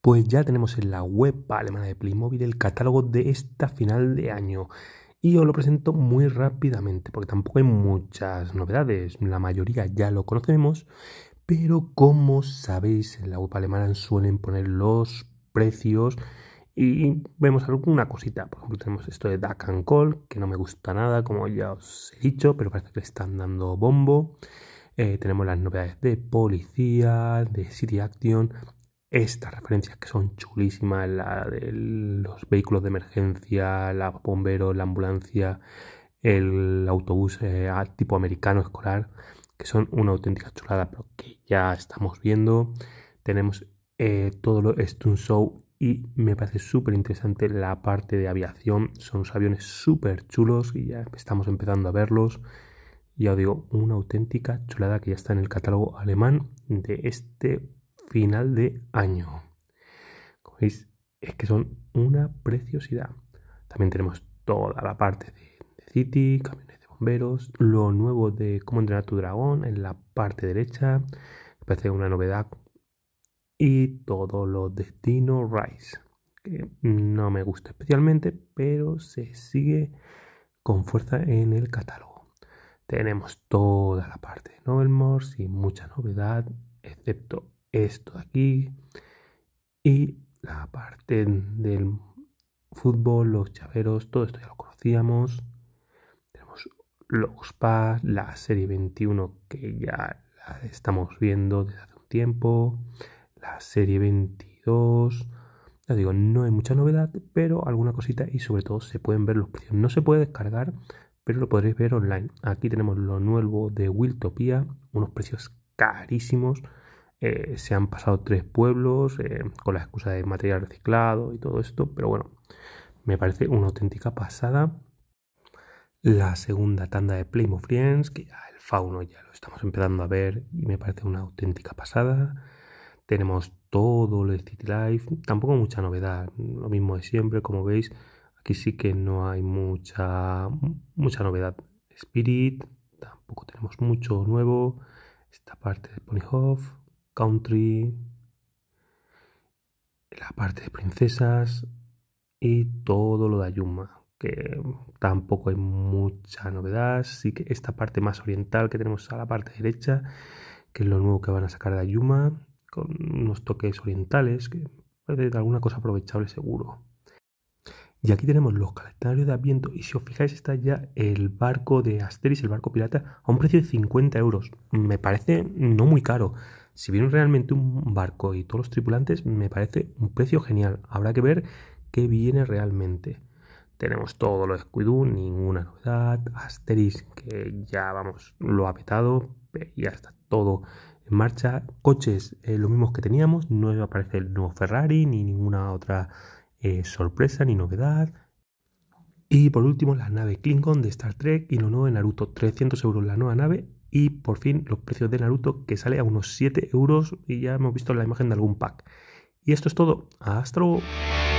pues ya tenemos en la web alemana de Playmobil el catálogo de esta final de año. Y os lo presento muy rápidamente, porque tampoco hay muchas novedades, la mayoría ya lo conocemos, pero como sabéis, en la web alemana suelen poner los precios y vemos alguna cosita. Por ejemplo, tenemos esto de Duck Call, que no me gusta nada, como ya os he dicho, pero parece que le están dando bombo. Eh, tenemos las novedades de policía, de City Action, estas referencias que son chulísimas, la de los vehículos de emergencia, la bombero, la ambulancia, el autobús eh, tipo americano escolar, que son una auténtica chulada, pero que ya estamos viendo. Tenemos eh, todo lo un Show y me parece súper interesante la parte de aviación. Son aviones súper chulos y ya estamos empezando a verlos. Ya os digo, una auténtica chulada que ya está en el catálogo alemán de este final de año. Como veis, es que son una preciosidad. También tenemos toda la parte de, City, camiones de bomberos, lo nuevo de cómo entrenar tu dragón en la parte derecha, parece una novedad, y todos los Dino Rise, que no me gusta especialmente, pero se sigue con fuerza en el catálogo. Tenemos toda la parte de Novelmore y mucha novedad, excepto esto de aquí. Y la parte del fútbol, los chaveros, todo esto ya lo conocíamos. Tenemos los PAS, la serie 21 que ya la estamos viendo desde hace un tiempo. La serie 22. Ya digo, no hay mucha novedad, pero alguna cosita y sobre todo se pueden ver los precios. No se puede descargar, pero lo podréis ver online. Aquí tenemos lo nuevo de Wiltopia, unos precios carísimos eh, se han pasado tres pueblos eh, con la excusa de material reciclado y todo esto, pero bueno, me parece una auténtica pasada. La segunda tanda de Playmo Friends, que ya el fauno ya lo estamos empezando a ver y me parece una auténtica pasada. Tenemos todo el City Life, tampoco mucha novedad, lo mismo de siempre, como veis, aquí sí que no hay mucha, mucha novedad. Spirit, tampoco tenemos mucho nuevo. Esta parte de Ponyhoff, country, la parte de princesas y todo lo de Ayuma, que tampoco hay mucha novedad. Sí que esta parte más oriental que tenemos a la parte derecha, que es lo nuevo que van a sacar de Ayuma, con unos toques orientales, que parece alguna cosa aprovechable seguro. Y aquí tenemos los calendarios de aviento. Y si os fijáis, está ya el barco de Asteris, el barco pirata, a un precio de 50 euros. Me parece no muy caro. Si viene realmente un barco y todos los tripulantes, me parece un precio genial. Habrá que ver qué viene realmente. Tenemos todo lo de ninguna novedad. Asteris, que ya vamos, lo ha petado, ya está todo en marcha. Coches, eh, los mismos que teníamos, no aparece el nuevo Ferrari, ni ninguna otra eh, sorpresa, ni novedad. Y por último, la nave Klingon de Star Trek y lo nuevo de Naruto, 300 euros la nueva nave y por fin los precios de Naruto que sale a unos 7 euros y ya hemos visto la imagen de algún pack. Y esto es todo. ¡Astro! luego.